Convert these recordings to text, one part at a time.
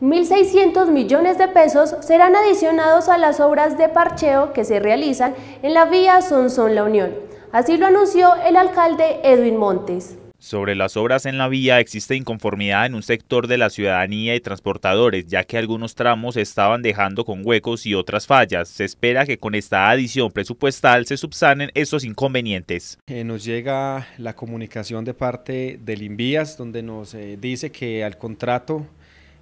1.600 millones de pesos serán adicionados a las obras de parcheo que se realizan en la vía Sonsón La Unión. Así lo anunció el alcalde Edwin Montes. Sobre las obras en la vía existe inconformidad en un sector de la ciudadanía y transportadores, ya que algunos tramos estaban dejando con huecos y otras fallas. Se espera que con esta adición presupuestal se subsanen esos inconvenientes. Eh, nos llega la comunicación de parte del Invías, donde nos eh, dice que al contrato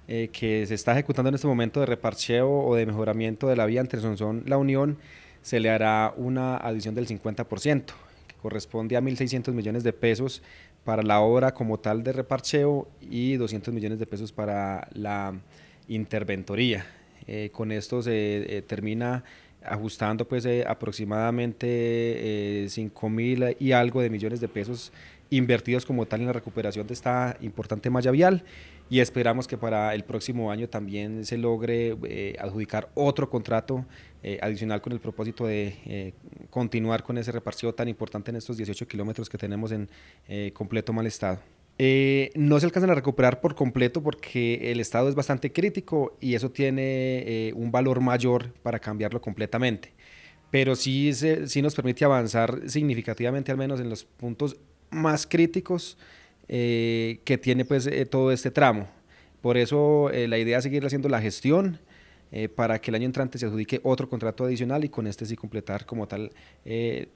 eh, que se está ejecutando en este momento de reparcheo o de mejoramiento de la vía entre Sonsón La Unión, se le hará una adición del 50%, que corresponde a 1.600 millones de pesos para la obra como tal de reparcheo y 200 millones de pesos para la interventoría. Eh, con esto se eh, termina ajustando pues eh, aproximadamente 5 eh, mil y algo de millones de pesos invertidos como tal en la recuperación de esta importante malla vial y esperamos que para el próximo año también se logre eh, adjudicar otro contrato adicional con el propósito de continuar con ese reparcido tan importante en estos 18 kilómetros que tenemos en completo mal estado. Eh, no se alcanzan a recuperar por completo porque el estado es bastante crítico y eso tiene eh, un valor mayor para cambiarlo completamente. Pero sí, nos permite avanzar significativamente, al menos en los puntos más críticos eh, que tiene pues, todo este tramo. Por eso la idea es seguir haciendo la gestión para que el año entrante se adjudique otro contrato adicional y con este sí completar como tal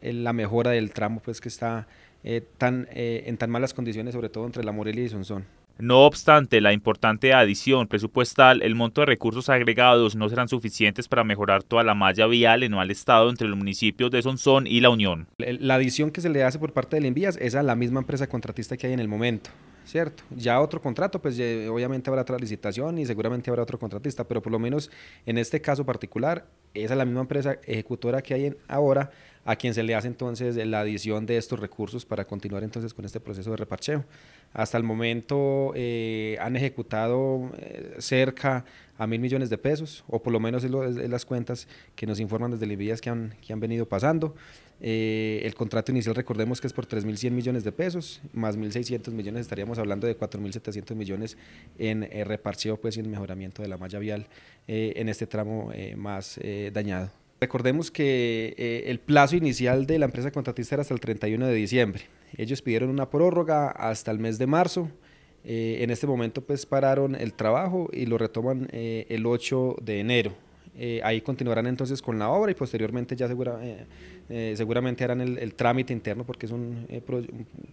la mejora del tramo pues, que está eh, tan, eh, en tan malas condiciones, sobre todo entre la Morelia y Sonsón. No obstante la importante adición presupuestal, el monto de recursos agregados no serán suficientes para mejorar toda la malla vial en mal estado entre los municipios de Sonsón y La Unión. La adición que se le hace por parte del Envías es a la misma empresa contratista que hay en el momento. ¿cierto? Ya otro contrato, pues obviamente habrá otra licitación y seguramente habrá otro contratista, pero por lo menos en este caso particular, esa es la misma empresa ejecutora que hay en, ahora, a quien se le hace entonces la adición de estos recursos para continuar entonces con este proceso de reparcheo. Hasta el momento eh, han ejecutado eh, cerca a mil millones de pesos, o por lo menos es, las cuentas que nos informan desde las que han, que han venido pasando. Eh, el contrato inicial recordemos que es por 3.100 millones de pesos, más 1.600 millones, estaríamos hablando de 4.700 millones en eh, pues, en mejoramiento de la malla vial eh, en este tramo eh, más dañado. Recordemos que el plazo inicial de la empresa contratista era hasta el 31 de diciembre. Ellos pidieron una prórroga hasta el mes de marzo. Eh, en este momento pues pararon el trabajo y lo retoman eh, el 8 de enero. Eh, ahí continuarán entonces con la obra y posteriormente ya seguramente harán el, trámite interno porque es un,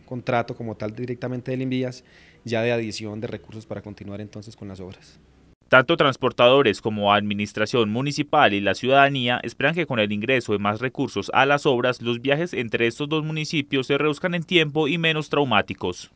contrato como tal directamente del Invías ya de adición de recursos para continuar entonces con las obras. Tanto transportadores como administración municipal y la ciudadanía esperan que con el ingreso de más recursos a las obras los viajes entre estos dos municipios se reduzcan en tiempo y menos traumáticos.